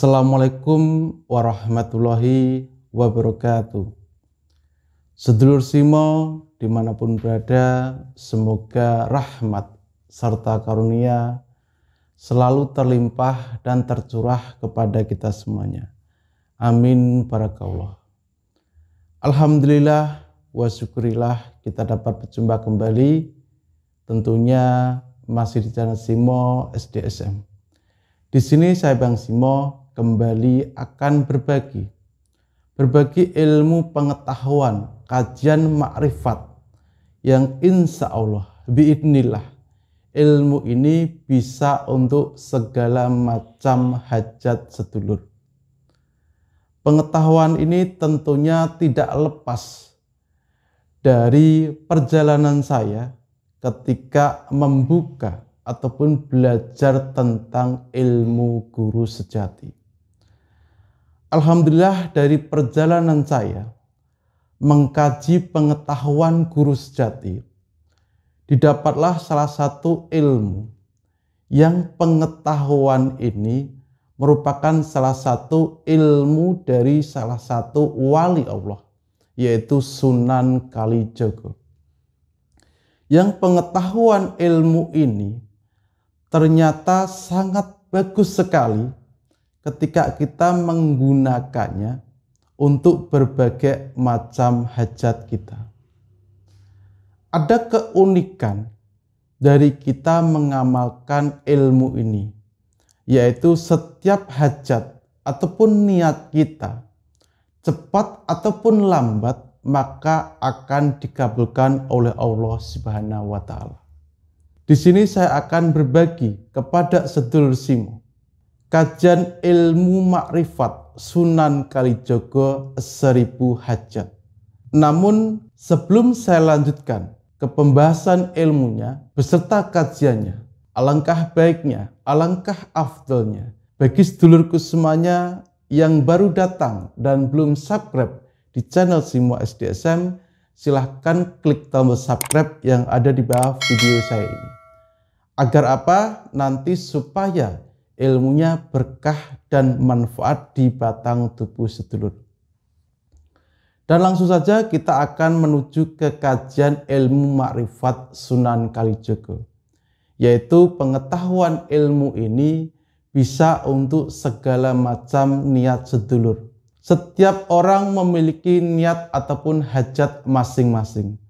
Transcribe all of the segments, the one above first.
Assalamualaikum warahmatullahi wabarakatuh. Sedulur Simo dimanapun berada, semoga rahmat serta karunia selalu terlimpah dan tercurah kepada kita semuanya. Amin barakallah. Alhamdulillah wa syukurillah kita dapat berjumpa kembali tentunya masih di channel Simo SDSM. Di sini saya Bang Simo kembali akan berbagi. Berbagi ilmu pengetahuan, kajian makrifat yang insya Allah biidnillah ilmu ini bisa untuk segala macam hajat sedulur. Pengetahuan ini tentunya tidak lepas dari perjalanan saya ketika membuka ataupun belajar tentang ilmu guru sejati. Alhamdulillah dari perjalanan saya mengkaji pengetahuan guru sejati, didapatlah salah satu ilmu yang pengetahuan ini merupakan salah satu ilmu dari salah satu wali Allah, yaitu Sunan Kalijogo. Yang pengetahuan ilmu ini ternyata sangat bagus sekali ketika kita menggunakannya untuk berbagai macam hajat kita. Ada keunikan dari kita mengamalkan ilmu ini, yaitu setiap hajat ataupun niat kita, cepat ataupun lambat, maka akan dikabulkan oleh Allah Subhanahu wa Ta'ala. Di sini saya akan berbagi kepada sedulur Simo Kajian ilmu makrifat Sunan Kalijogo seribu hajat. Namun sebelum saya lanjutkan ke pembahasan ilmunya beserta kajiannya, alangkah baiknya, alangkah afdolnya bagi sedulurku semuanya yang baru datang dan belum subscribe di channel Simo SDSM, silahkan klik tombol subscribe yang ada di bawah video saya ini. Agar apa? Nanti supaya ilmunya berkah dan manfaat di batang tubuh sedulur. Dan langsung saja kita akan menuju ke kajian ilmu makrifat Sunan Kalijogo, yaitu pengetahuan ilmu ini bisa untuk segala macam niat sedulur. Setiap orang memiliki niat ataupun hajat masing-masing.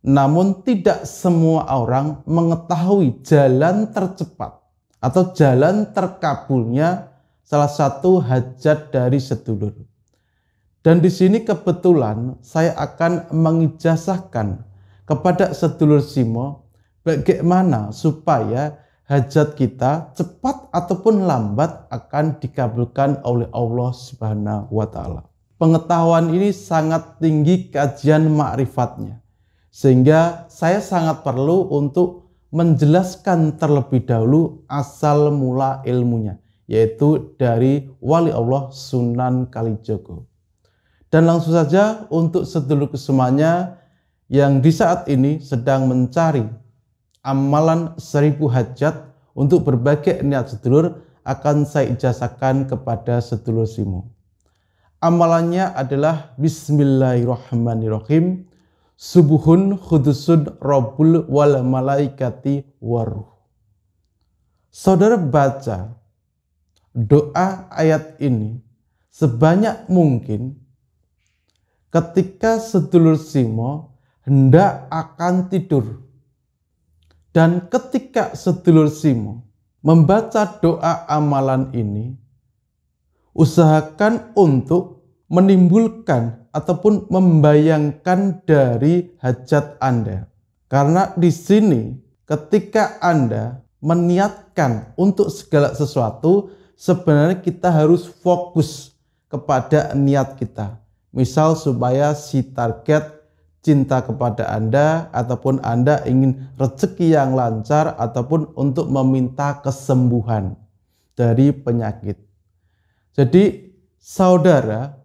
Namun tidak semua orang mengetahui jalan tercepat atau jalan terkabulnya salah satu hajat dari sedulur. Dan di sini kebetulan saya akan mengijazahkan kepada sedulur Simo bagaimana supaya hajat kita cepat ataupun lambat akan dikabulkan oleh Allah Subhanahu wa taala. Pengetahuan ini sangat tinggi kajian makrifatnya. Sehingga saya sangat perlu untuk menjelaskan terlebih dahulu asal mula ilmunya, yaitu dari wali Allah Sunan Kalijogo. Dan langsung saja untuk sedulur kesemuanya yang di saat ini sedang mencari amalan seribu hajat untuk berbagai niat sedulur akan saya ijazahkan kepada sedulur simu. Amalannya adalah Bismillahirrahmanirrahim Subuhun khudusun robul wal malaikati waruh. Saudara baca doa ayat ini sebanyak mungkin ketika sedulur Simo hendak akan tidur. Dan ketika sedulur Simo membaca doa amalan ini, usahakan untuk menimbulkan ataupun membayangkan dari hajat Anda. Karena di sini ketika Anda meniatkan untuk segala sesuatu, sebenarnya kita harus fokus kepada niat kita. Misal supaya si target cinta kepada Anda ataupun Anda ingin rezeki yang lancar ataupun untuk meminta kesembuhan dari penyakit. Jadi saudara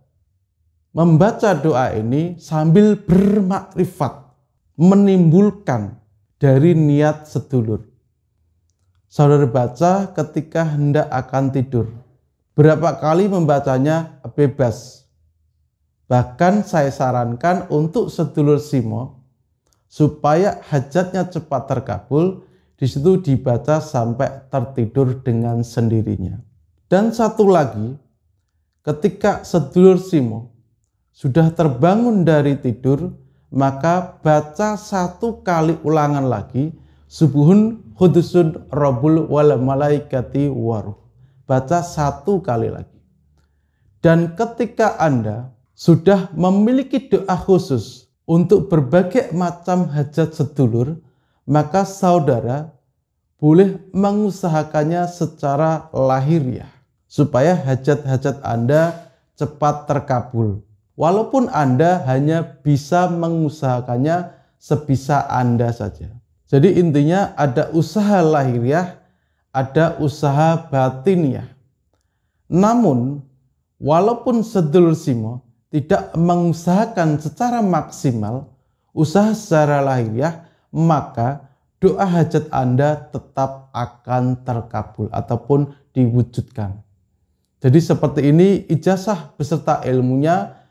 membaca doa ini sambil bermakrifat, menimbulkan dari niat sedulur. Saudara baca ketika hendak akan tidur. Berapa kali membacanya bebas. Bahkan saya sarankan untuk sedulur Simo supaya hajatnya cepat terkabul, di situ dibaca sampai tertidur dengan sendirinya. Dan satu lagi, ketika sedulur Simo sudah terbangun dari tidur, maka baca satu kali ulangan lagi subuhun hudusun robul wal malaikati waruh. Baca satu kali lagi. Dan ketika Anda sudah memiliki doa khusus untuk berbagai macam hajat sedulur, maka saudara boleh mengusahakannya secara lahiriah supaya hajat-hajat Anda cepat terkabul walaupun Anda hanya bisa mengusahakannya sebisa Anda saja. Jadi intinya ada usaha lahiriah, ada usaha batiniah. Namun, walaupun sedul simo tidak mengusahakan secara maksimal usaha secara lahiriah, maka doa hajat Anda tetap akan terkabul ataupun diwujudkan. Jadi seperti ini ijazah beserta ilmunya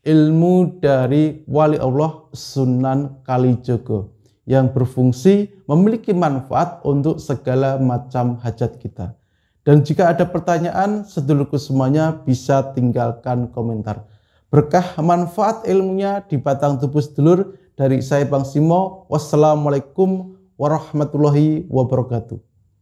ilmu dari wali Allah Sunan Kalijogo yang berfungsi memiliki manfaat untuk segala macam hajat kita. Dan jika ada pertanyaan, sedulurku semuanya bisa tinggalkan komentar. Berkah manfaat ilmunya di batang tubuh sedulur dari saya Bang Simo. Wassalamualaikum warahmatullahi wabarakatuh.